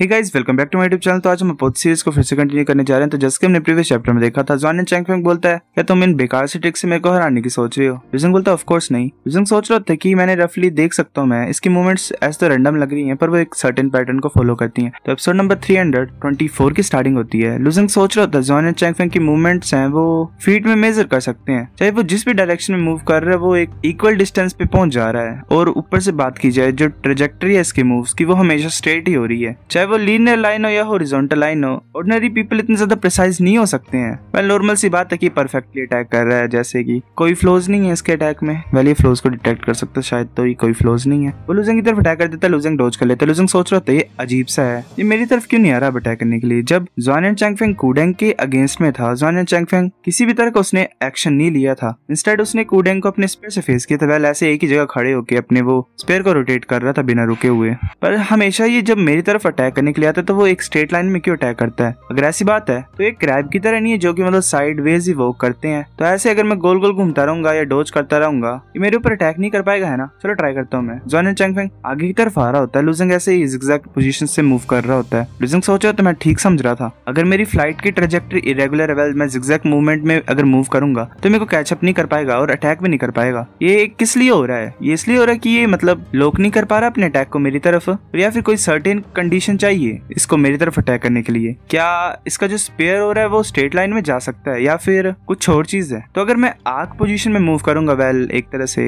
hey guys welcome back to my YouTube channel तो आज हम अपोज सीरीज को फिर से कंटिन्यू करने जा रहे हैं तो जैसे कि हमने प्रीवियस चैप्टर में देखा था जॉन चैंग फेंग बोलता है क्या तुम इन बेकार से ट्रिक से मेरे को हराने की सोच रहे हो विजंग बोलता है कोर्स नहीं विजंग सोच रहा था कि मैंने रफली देख सकता हूँ मैं इसकी मूवमेंट्स एज तो रैंडम लग रही है पर वो एक सर्टेन पैटर्न को फॉलो करती है तो एपिसोड नंबर थ्री की स्टार्टिंग होती है लुजंग सोच रहा था जॉन एंड फेंग की मूवमेंट्स है वो फीट में मेजर कर सकते हैं चाहे वो जिस भी डायरेक्शन में मूव कर रहे हैं वो एक इक्वल डिस्टेंस पे पहुंच जा रहा है और ऊपर से बात की जाए जो ट्रेजेक्टरी है इसके मूव की वो हमेशा स्ट्रेट ही हो रही है चाहे वो लीनियर लाइन हो या हॉरिजॉन्टल लाइन हो ऑर्डिनरी पीपल इतने ज्यादा प्रिसाइज नहीं हो सकते हैं वेल नॉर्मल सी बात है कि परफेक्टली अटैक कर रहा है जैसे कि कोई फ्लोज नहीं है इसके अटैक में वेल ये फ्लोज को डिटेक्ट कर सकता है शायद तो ये कोई फ्लोज नहीं है वो लूजिंग की तरफ अटैक कर देता है लूजिंग डोज कर लेता है लूजिंग सोच रहा था ये अजीब सा है ये मेरी तरफ क्यों नहीं आ रहा अटैक करने के लिए जब जॉन एंड चैंगफेंग कूडेंग के अगेंस्ट में था जॉन एंड चैंगफेंग किसी भी तरह का उसने एक्शन नहीं लिया था इंस्टेड उसने कूडेंग को अपने स्पेयर से फेस किया था वेल ऐसे एक ही जगह खड़े होकर अपने वो स्पेयर को रोटेट कर रहा था बिना रुके हुए पर हमेशा ये जब मेरी तरफ अटैक करने के लिए आता है तो वो एक स्ट्रेट लाइन में क्यों अटैक करता है अगर ऐसी बात है तो एक क्रैब की तरह नहीं है जो कि मतलब साइड वेज ही वॉक करते हैं तो ऐसे अगर मैं गोल गोल घूमता रहूंगा या डोज करता रहूंगा ये मेरे ऊपर अटैक नहीं कर पाएगा है ना चलो ट्राई करता हूँ मैं जोन चैंगफेंग आगे की तरफ आ रहा होता है लूजिंग ऐसे ही एग्जैक्ट पोजिशन से मूव कर रहा होता है लूजिंग सोच रहा तो मैं ठीक समझ रहा था अगर मेरी फ्लाइट की ट्रेजेक्ट्री इरेगुलर है मैं जिग्जैक्ट मूवमेंट में अगर मूव करूंगा तो मेरे को कैचअप नहीं कर पाएगा और अटैक भी नहीं कर पाएगा ये किस लिए हो रहा है ये इसलिए हो रहा है कि ये मतलब लोक नहीं कर पा रहा अपने अटैक को मेरी तरफ या फिर कोई सर्टेन कंडीशन चाहिए इसको मेरी तरफ अटैक करने के लिए क्या इसका जो स्पेयर हो रहा है वो स्ट्रेट लाइन में जा सकता है या फिर कुछ और चीज है तो अगर मैं आग पोजीशन में मूव करूंगा वेल एक तरह से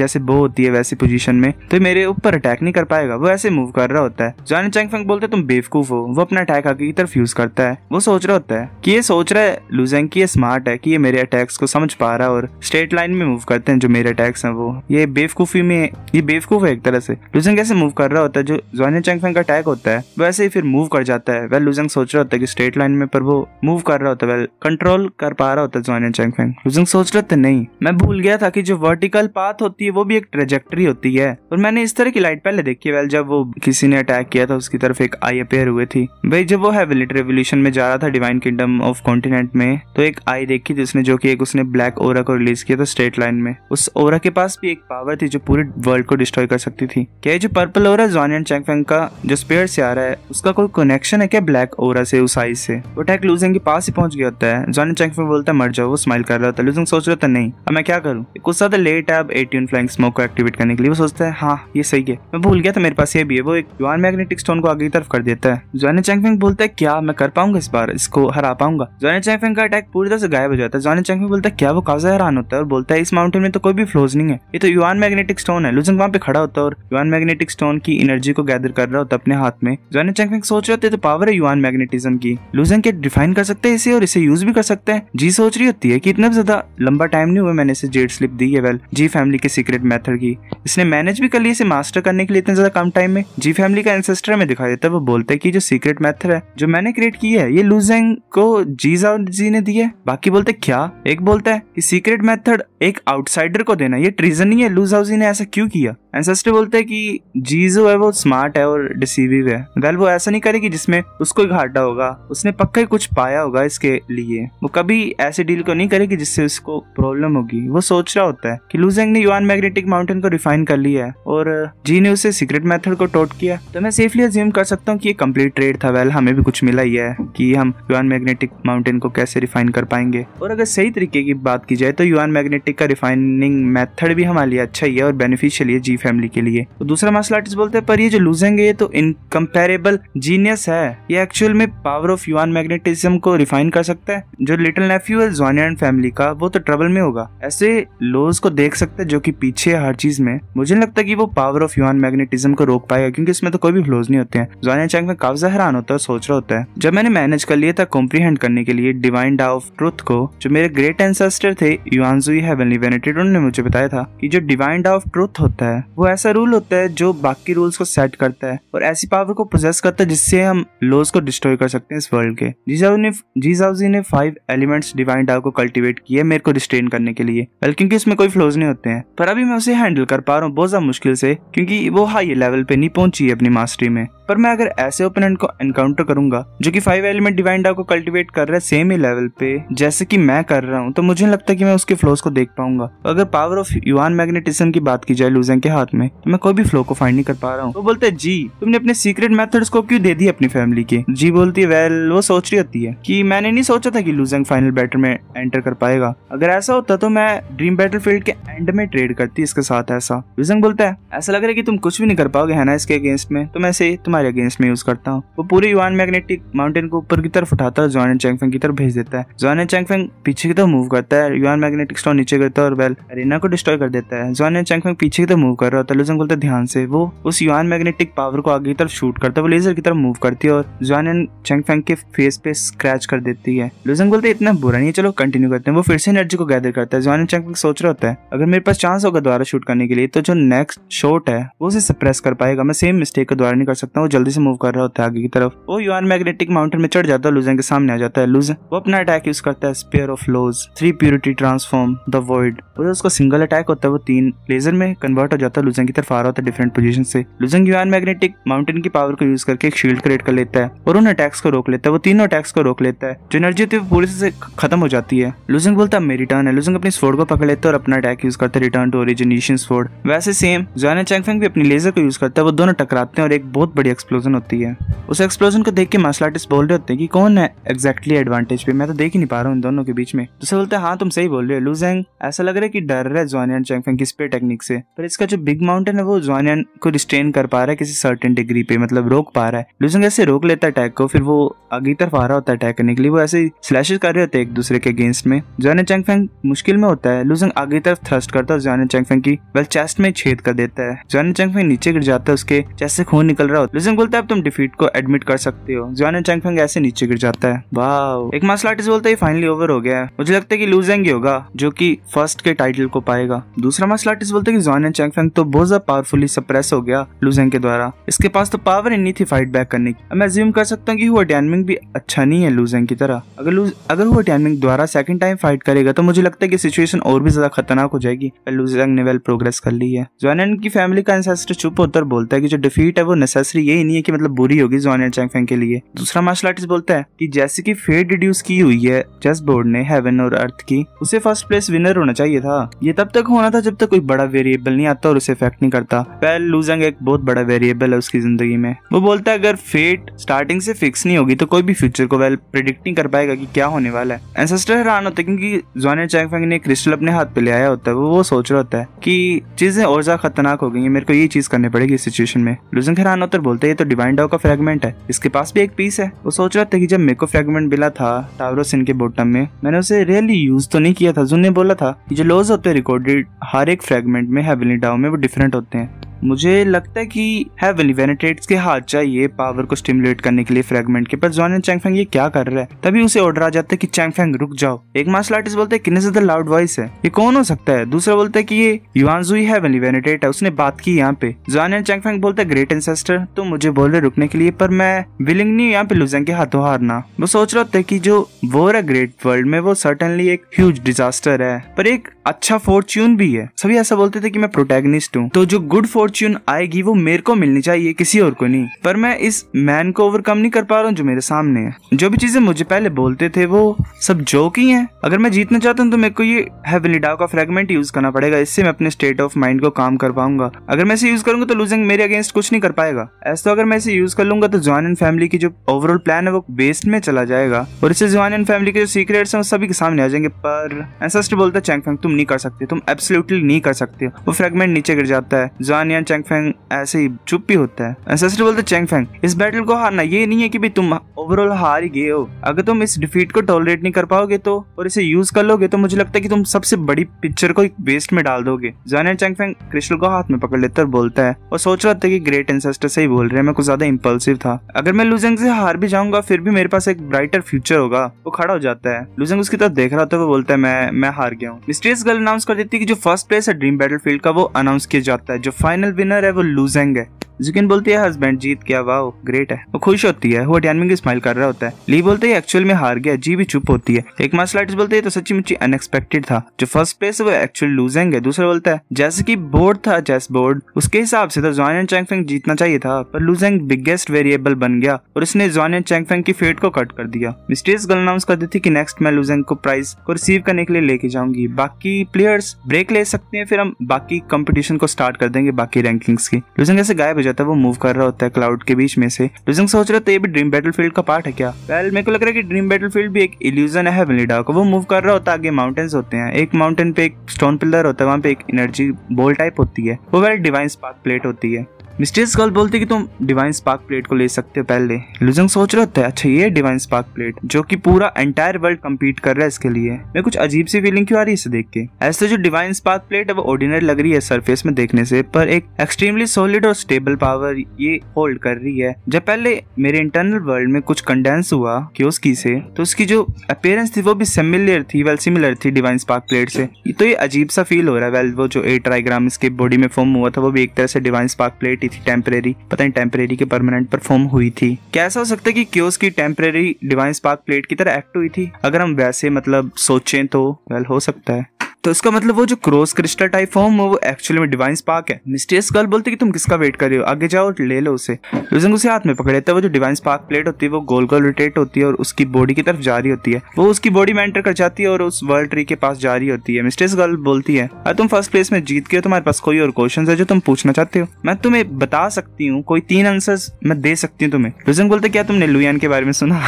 जैसे बो होती है वैसी पोजीशन में तो मेरे ऊपर अटैक नहीं कर पाएगा वो ऐसे मूव कर रहा होता है जान फंग बोलते तुम बेवकूफ हो वो अपना अटैक आगे की तरफ यूज करता है वो सोच रहा होता है कि ये सोच रहा है लूजेंग की ये स्मार्ट है कि ये मेरे अटैक्स को समझ पा रहा है और स्ट्रेट लाइन में मूव करते हैं जो मेरे अटैक्स हैं वो ये बेवकूफी में ये बेवकूफ है एक तरह से लूजेंग ऐसे मूव कर रहा होता है जो जॉन फंग का अटैक होता है वैसे ही फिर मूव कर जाता है वेल लुजंग सोच रहा होता है कि स्ट्रेट लाइन में पर वो मूव कर रहा होता है वेल कंट्रोल कर पा रहा होता है जोइन चैंग फेंग लुजंग सोच रहा था नहीं मैं भूल गया था कि जो वर्टिकल पाथ होती है वो भी एक ट्रेजेक्ट्री होती है और मैंने इस तरह की लाइट पहले देखी है वेल जब वो किसी ने अटैक किया था उसकी तरफ एक आई अपेयर हुई थी भाई जब वो हेविलिट रेवोल्यूशन में जा रहा था डिवाइन किंगडम ऑफ कॉन्टिनेंट में तो एक आई देखी थी उसने जो की एक उसने ब्लैक ओरा को रिलीज किया था स्ट्रेट लाइन में उस ओरा के पास भी एक पावर थी जो पूरे वर्ल्ड को डिस्ट्रॉय कर सकती थी क्या जो purple aura John and Chang Feng का जो स्पेयर से आ रहा है रहा है उसका कोई कनेक्शन है क्या ब्लैक ओरा से उस आई से वो टैक लूजिंग के पास ही पहुंच गया होता है जॉनी चैंक में बोलता मर जाओ वो स्माइल कर रहा होता है लूजिंग सोच रहा था नहीं अब मैं क्या करूँ कुछ ज्यादा लेट है अब एटीन फ्लाइंग स्मोक को एक्टिवेट करने के लिए वो सोचता है हाँ ये सही है मैं भूल गया था मेरे पास ये भी है वो एक जॉन मैग्नेटिक स्टोन को आगे की तरफ कर देता है जॉनी चैंगफिंग बोलता है क्या मैं कर पाऊंगा इस बार इसको हरा पाऊंगा जॉनी चैंगफिंग का अटैक पूरी तरह से गायब हो जाता है जॉनी चैंगफिंग बोलता है क्या वो काजा हैरान होता है और बोलता है इस माउंटेन में तो कोई भी फ्लोज नहीं है ये तो युवा मैग्नेटिक स्टोन है लूजिंग वहाँ पे खड़ा होता है और युवा मैग्नेटिक स्टोन की एनर्जी को गैदर कर रहा होता है अपने हाथ में जॉनी चैंग सोच रहे होते तो पावर है युआन मैग्नेटिज्म की लूसेंग के डिफाइन कर सकते हैं इसे और इसे यूज भी कर सकते हैं जी सोच रही होती है कि इतना ज्यादा लंबा टाइम नहीं हुआ मैंने इसे जेड स्लिप दी है वेल जी फैमिली के सीक्रेट मेथड की इसने मैनेज भी कर लिया इसे मास्टर करने के लिए इतने ज्यादा कम टाइम में जी फैमिली का एंसेस्टर में दिखाई देता है वो बोलते हैं कि जो सीक्रेट मेथड है जो मैंने क्रिएट की है ये लूजेंग को जीजा जी ने दी है बाकी बोलते क्या एक बोलता है कि सीक्रेट मेथड एक आउटसाइडर को देना ये ट्रीजन नहीं है लूजाउजी ने ऐसा क्यों किया एंसेस्टर बोलते हैं कि जीजो है वो स्मार्ट है और डिसीविव है वेल वो ऐसा नहीं करेगी जिसमें उसको घाटा होगा उसने पक्का ही कुछ पाया होगा इसके लिए वो कभी ऐसे डील को नहीं करेगी जिससे उसको प्रॉब्लम होगी वो सोच रहा होता है कि लूजेंग ने युआन मैग्नेटिक माउंटेन को रिफाइन कर लिया है और जी ने उसे सीक्रेट मेथड को टोट किया तो मैं सेफली अज्यूम कर सकता हूँ कि ये कम्प्लीट ट्रेड था वेल हमें भी कुछ मिला ही है कि हम युआन मैग्नेटिक माउंटेन को कैसे रिफाइन कर पाएंगे और अगर सही तरीके की बात की जाए तो यूआन मैग्नेटिक का रिफाइनिंग मेथड भी हमारे लिए अच्छा ही है और बेनिफिशियल है जी फैमिली के लिए तो दूसरा मार्शल आर्टिस्ट बोलते हैं पर ये जो लूजेंग तो है ये तो इनकम्पेरेबल जीनियस है ये एक्चुअल में पावर ऑफ यूआन मैग्नेटिज्म को रिफाइन कर सकता है जो लिटिल नेफ्यू है जोनियन फैमिली का वो तो ट्रबल में होगा ऐसे लोज को देख सकते हैं जो की पीछे हर चीज में मुझे नहीं लगता की वो पावर ऑफ यूआन मैग्नेटिज्म को रोक पाएगा क्योंकि इसमें तो कोई भी फ्लोज नहीं होते हैं जोनियन चैंग में काफी हैरान होता है सोच रहा होता है जब मैंने मैनेज कर लिया था कॉम्प्रीहेंड करने के लिए डिवाइन डा ऑफ ट्रुथ को जो मेरे ग्रेट एंसेस्टर थे युआनजुई हेवनली उन्होंने मुझे बताया था कि जो डिवाइन डा ऑफ ट्रुथ होता है वो ऐसा रूल होता है जो बाकी रूल्स को सेट करता है और ऐसी पावर को प्रोसेस करता है जिससे हम लॉज को डिस्ट्रॉय कर सकते हैं इस वर्ल्ड के जीजाऊ ने ने फाइव एलिमेंट्स डिवाइन डाव को कल्टिवेट किया मेरे को रिस्ट्रेन करने के लिए बल्कि क्योंकि इसमें कोई फ्लोज नहीं होते हैं पर अभी मैं उसे हैंडल कर पा रहा हूँ बहुत ज्यादा मुश्किल से क्योंकि वो हाई लेवल पे नहीं पहुंची है अपनी मास्टरी में पर मैं अगर ऐसे ओपोनेंट को एनकाउंटर करूंगा जो कि फाइव एलिमेंट डिवाइन डाव को कल्टीवेट कर रहा है सेम ही लेवल पे जैसे कि मैं कर रहा हूँ तो मुझे लगता है कि मैं उसके फ्लोज को देख पाऊंगा अगर पावर ऑफ युआन मैग्नेटिज्म की बात की जाए लूजन के हाथ हाथ में तो मैं कोई भी फ्लो को फाइंड नहीं कर पा रहा हूँ वो तो बोलते है जी तुमने अपने सीक्रेट मेथड्स को क्यों दे दी अपनी फैमिली के जी बोलती है वेल वो सोच रही होती है कि मैंने नहीं सोचा था कि लूजेंग फाइनल बैटल में एंटर कर पाएगा अगर ऐसा होता तो मैं ड्रीम बैटल फील्ड के एंड में ट्रेड करती इसके साथ ऐसा लूजेंग बोलता है ऐसा लग रहा है की तुम कुछ भी नहीं कर पाओगे है ना इसके अगेंस्ट में तो मैं इसे तुम्हारे अगेंस्ट में यूज करता हूँ वो पूरे युवान मैग्नेटिक माउंटेन को ऊपर की तरफ उठाता है जॉन चैंग की तरफ भेज देता है जॉन चैंग पीछे की तरफ मूव करता है युवान मैग्नेटिक स्टोन नीचे करता है और वेल अरेना को डिस्ट्रॉय कर देता है जॉन चैंग पीछे की तरफ मूव कर रहा होता है लुजंग बोलता है ध्यान से वो उस युआन मैग्नेटिक पावर को आगे की तरफ शूट करता है वो लेजर की तरफ मूव करती है और जुआन एंड चेंग फेंग के फेस पे स्क्रैच कर देती है लुजंग बोलते है इतना बुरा नहीं है चलो कंटिन्यू करते हैं वो फिर से एनर्जी को गैदर करता है जुआन एंड चेंग फेंग सोच रहा होता है अगर मेरे पास चांस होगा दोबारा शूट करने के लिए तो जो नेक्स्ट शॉट है वो उसे सप्रेस कर पाएगा मैं सेम मिस्टेक को दोबारा नहीं कर सकता वो जल्दी से मूव कर रहा होता है आगे की तरफ वो युआन मैग्नेटिक माउंटेन में चढ़ जाता है लुजंग के सामने आ जाता है लुज वो अपना अटैक यूज करता है spear of Lo three purity transform the world उसका सिंगल अटैक होता है वो तीन लेजर में कन्वर्ट हो जाता है सा लुजंग की तरफ आ रहा होता है डिफरेंट पोजीशन से लुजंग युआन मैग्नेटिक माउंटेन की पावर को यूज करके एक शील्ड क्रिएट कर लेता है और उन अटैक्स को रोक लेता है वो तीनों अटैक्स को रोक लेता है जो एनर्जी होती है पूरी से खत्म हो जाती है लुजंग बोलता है मेरी टर्न है लुजंग अपनी स्वोर्ड को पकड़ लेता है और अपना अटैक यूज करता है रिटर्न टू ओरिजिन स्वोर्ड वैसे सेम जुआना चैंगफेंग भी अपनी लेजर को यूज करता है वो दोनों टकराते हैं और एक बहुत बड़ी एक्सप्लोजन होती है उस एक्सप्लोजन को देख के मार्शल आर्टिस्ट बोल रहे होते हैं कि कौन है एक्जैक्टली एडवांटेज पे मैं तो देख ही नहीं पा रहा हूँ दोनों के बीच में तो बोलते हैं हाँ तुम सही बोल रहे हो लुजेंग ऐसा लग रहा है कि डर रहा है जुआनियन चैंगफेंग की स्प्रे टेक्निक से पर इसका जो बिग माउंटेन है वो जोनियन को रिस्ट्रेन कर पा रहा है किसी सर्टेन डिग्री पे मतलब रोक पा रहा है लूसन ऐसे रोक लेता है अटैक को फिर वो आगे तरफ आ रहा होता है अटैक करने के लिए वो ऐसे स्लैशेस कर रहे होते हैं एक दूसरे के अगेंस्ट में जोनियन चैंगफेंग मुश्किल में होता है लूसन आगे तरफ थ्रस्ट करता है जोनियन चैंगफेंग की वेल चेस्ट में छेद कर देता है जोनियन चैंगफेंग नीचे गिर जाता है उसके चेस्ट से खून निकल रहा होता है लूसन बोलता है अब तुम डिफीट को एडमिट कर सकते हो जोनियन चैंगफेंग ऐसे नीचे गिर जाता है वाह एक मार्शल आर्टिस्ट बोलता है फाइनली ओवर हो गया है मुझे लगता है कि लूजेंग ही होगा जो की फर्स्ट के टाइटल को पाएगा दूसरा मार्शल आर्टिस्ट बोलता है कि जोनियन चैंगफेंग तो तो बहुत ज्यादा पावरफुली सप्रेस हो गया लूजन के द्वारा इसके पास तो पावर ही नहीं थी फाइट बैक करने की मैं ज्यूम कर सकता हूँ कि हुआ डैनमिंग भी अच्छा नहीं है लूजन की तरह अगर लूज अगर हुआ डैनमिंग द्वारा सेकंड टाइम फाइट करेगा तो मुझे लगता है कि सिचुएशन और भी ज्यादा खतरनाक हो जाएगी लूजन ने वेल प्रोग्रेस कर ली है जोनन की फैमिली का एनसेस्टर चुप होकर बोलता है की जो डिफीट है वो नेसेसरी यही नहीं है की मतलब बुरी होगी जोनन चैंगफेंग के लिए दूसरा मार्शल आर्टिस्ट बोलता है की जैसे की फेट डिड्यूस की हुई है चेस बोर्ड ने हेवन और अर्थ की उसे फर्स्ट प्लेस विनर होना चाहिए था ये तब तक होना था जब तक कोई बड़ा वेरिएबल नहीं आता और उसे उसे इफेक्ट नहीं करता वेल लूजंग एक बहुत बड़ा वेरिएबल है उसकी जिंदगी में वो बोलता है अगर फेट स्टार्टिंग से फिक्स नहीं होगी तो कोई भी फ्यूचर को वेल प्रिडिक्ट नहीं कर पाएगा कि क्या होने वाला है एंसेस्टर हैरान होते क्योंकि जोनियर चैंगफेंग ने क्रिस्टल अपने हाथ पे ले आया होता है वो वो सोच रहा होता है कि चीजें और ज्यादा खतरनाक हो गई है मेरे को ये चीज करनी पड़ेगी इस सिचुएशन में लूजंग हैरान होता है बोलते ये तो डिवाइन डाउ का फ्रेगमेंट है इसके पास भी एक पीस है वो सोच रहा था कि जब मेरे को फ्रेगमेंट मिला था टावरोसिन के बॉटम में मैंने उसे रियली यूज तो नहीं किया था जुन ने बोला था कि जो लॉज होते हैं रिकॉर्डेड हर एक फ्रेगमेंट में हैवली डाउ में वो डिफरेंट होते हैं मुझे लगता है कि हैवली वेनेटेट्स के हाथ चाहिए पावर को स्टिमुलेट करने के लिए फ्रेगमेंट के पर जॉन एंड चैंगफेंग ये क्या कर रहा है तभी उसे ऑर्डर आ जाता है कि चैंगफेंग रुक जाओ एक मार्शल आर्टिस्ट बोलते हैं कितने ज्यादा लाउड वॉइस है ये कौन हो सकता है दूसरा बोलता है कि ये युवानजुई हैवली वेनेटेट है उसने बात की यहाँ पे जॉन एंड चैंगफेंग बोलते है ग्रेट एंसेस्टर तो मुझे बोल रहे रुकने के लिए पर मैं विलिंग नहीं यहाँ पे लुजेंग के हाथों हारना वो सोच रहा होता की जो वो है ग्रेट वर्ल्ड में वो सर्टनली एक ह्यूज डिजास्टर है पर एक अच्छा फॉर्च्यून भी है सभी ऐसा बोलते थे कि मैं प्रोटेगनिस्ट हूँ तो जो गुड फॉर्च्यून आएगी वो मेरे को मिलनी चाहिए किसी और को नहीं पर मैं इस मैन को ओवरकम नहीं कर पा रहा हूँ जो मेरे सामने है जो भी चीजें मुझे पहले बोलते थे वो सब जोक ही है अगर मैं जीतना चाहता हूँ तो मेरे को ये हैवलिडाव का फ्रेगमेंट यूज करना पड़ेगा इससे मैं अपने स्टेट ऑफ माइंड को काम कर पाऊंगा अगर मैं इसे यूज करूंगा तो लूजिंग मेरे अगेंस्ट कुछ नहीं कर पाएगा ऐसा तो अगर मैं इसे यूज कर लूंगा तो जॉन एंड फैमिली की जो ओवरऑल प्लान है वो बेस्ट में चला जाएगा और इससे जॉन एंड फैमिली के जो सीक्रेट्स है वो सभी के सामने आ जाएंगे पर एंसेस्टर बोलता है चैंग तुम तुम नहीं कर सकते तुम एब्सोल्युटली नहीं कर सकते वो फ्रेगमेंट नीचे गिर जाता है जान या चेंगफेंग ऐसे ही चुप भी होता है एंसेस्टर बोलते चेंगफेंग इस बैटल को हारना ये नहीं है कि भी तुम ओवरऑल हार ही गए हो अगर तुम इस डिफीट को टॉलरेट नहीं कर पाओगे तो और इसे यूज कर लोगे तो मुझे लगता है की तुम सबसे बड़ी पिक्चर को वेस्ट में डाल दोगे जानिया चेंगफेंग क्रिस्टल को हाथ में पकड़ लेते और बोलता है और सोच रहा था की ग्रेट एंसेस्टर से ही बोल रहे हैं मैं कुछ ज्यादा इम्पल्सिव था अगर मैं लूजेंग से हार भी जाऊंगा फिर भी मेरे पास एक ब्राइटर फ्यूचर होगा वो खड़ा हो जाता है लूजेंग उसकी तरफ देख रहा था वो बोलता है मैं मैं हार गया हूँ मिस्ट्रियस एक्स गर्ल अनाउंस कर देती है कि जो फर्स्ट प्लेस है ड्रीम बैटलफील्ड का वो अनाउंस किया जाता है जो फाइनल विनर है वो लूजेंग है जुकिन बोलती है हस्बैंड जीत क्या वाह ग्रेट है वो खुश होती है वो डैनमिंग स्माइल कर रहा होता है ली बोलते है एक्चुअल में हार गया जी भी चुप होती है एक मार्शल आर्टिस्ट बोलते है तो सच्ची मुची अनएक्सपेक्टेड था जो फर्स्ट प्लेस वो एक्चुअल लूजेंगे दूसरा बोलता है जैसे की बोर्ड था चेस बोर्ड उसके हिसाब से तो जॉन एंड चैंगफेंग जीतना चाहिए था पर लूजेंग बिगेस्ट वेरिएबल बन गया और उसने जॉन एंड चैंगफेंग की फेट को कट कर दिया मिस्टेस गल अनाउंस कर दी थी कि नेक्स्ट मैं लूजेंग को प्राइज को रिसीव करने के लिए लेके जाऊंगी बाकी प्लेयर्स ब्रेक ले सकते हैं फिर हम बाकी कंपटीशन को स्टार्ट कर देंगे बाकी रैंकिंग्स की लूजेंग ऐसे गायब हो जाता है वो मूव कर रहा होता है क्लाउड के बीच में से लूजिंग सोच रहा था तो ये भी ड्रीम बैटल फील्ड का पार्ट है क्या वेल मेरे को लग रहा है कि ड्रीम बैटल फील्ड भी एक इल्यूजन है वेलिडा का वो मूव कर रहा होता है आगे माउंटेन्स होते हैं एक माउंटेन पे एक स्टोन पिलर होता है वहाँ पे एक एनर्जी बोल टाइप होती है वो वेल डिवाइन स्पार्क प्लेट होती है मिस्ट्री बोलती बोलते कि तुम डिवाइन स्पार्क प्लेट को ले सकते हो पहले लुजंग सोच रहा होता है अच्छा ये डिवाइन स्पार्क प्लेट जो कि पूरा एंटायर वर्ल्ड कम्पीट कर रहा है इसके लिए मैं कुछ अजीब सी फीलिंग क्यों आ रही है इसे देख के ऐसे तो जो डिवाइन स्पार्क प्लेट है वो ऑर्डिनरी लग रही है सरफेस में देखने से पर एक एक्सट्रीमली सॉलिड और स्टेबल पावर ये होल्ड कर रही है जब पहले मेरे इंटरनल वर्ल्ड में कुछ कंडेंस हुआ उसकी से तो उसकी जो अपेयरेंस थी वो भी सिमिलर थी वेल सिमिलर थी डिवाइन स्पार्क प्लेट से तो ये अजीब सा फील हो रहा है वेल वो जो ए ट्राइग्राम इसके बॉडी में फॉर्म हुआ था वो भी एक तरह से डिवाइन स्पार्क प्लेट बैठी थी टेम्परेरी पता नहीं टेम्परेरी के परमानेंट परफॉर्म हुई थी क्या ऐसा हो सकता है कि क्योस की टेम्परेरी डिवाइन स्पार्क प्लेट की तरह एक्ट हुई थी अगर हम वैसे मतलब सोचें तो वेल हो सकता है तो इसका मतलब वो जो क्रॉस क्रिस्टल टाइप फॉर्म है वो एक्चुअली में डिवाइन स्पार्क है मिस्टेस गर्ल बोलते कि तुम किसका वेट कर रहे हो आगे जाओ ले लो उसे लूजन उसे हाथ में पकड़ लेता है वो जो डिवाइन स्पार्क प्लेट होती है वो गोल गोल रोटेट होती है और उसकी बॉडी की तरफ जा रही होती है वो उसकी बॉडी में एंटर कर जाती है और उस वर्ल्ड ट्री के पास जा रही होती है मिस्टेस गर्ल बोलती है अगर तुम फर्स्ट प्लेस में जीत गए तुम्हारे पास कोई और क्वेश्चन है जो तुम पूछना चाहते हो मैं तुम्हें बता सकती हूँ कोई तीन आंसर मैं दे सकती हूँ तुम्हें लूजन बोलते क्या तुमने लुयान के बारे में सुना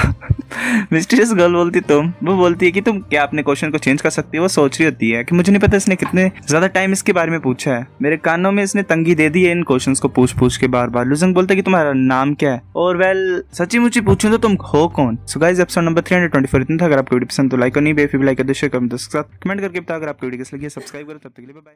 मिस्टीरियस गर्ल बोलती तुम वो बोलती है कि तुम क्या अपने क्वेश्चन को चेंज कर सकती हो वो सोच रही होती है कि मुझे नहीं पता इसने कितने ज्यादा टाइम इसके बारे में पूछा है मेरे कानों में इसने तंगी दे दी है इन क्वेश्चन को पूछ पूछ के बार बार लुजंग बोलता है कि तुम्हारा नाम क्या है और वेल सची मुची पूछू तो तुम हो कौन so guys episode number three hundred 324 इतना था अगर आपको वीडियो पसंद तो लाइक और नहीं बेफी लाइक कर दो शेयर कर दो साथ कमेंट करके बताओ अगर आपको वीडियो कैसी लगी सब्सक्राइब करो तब तक के लिए बाय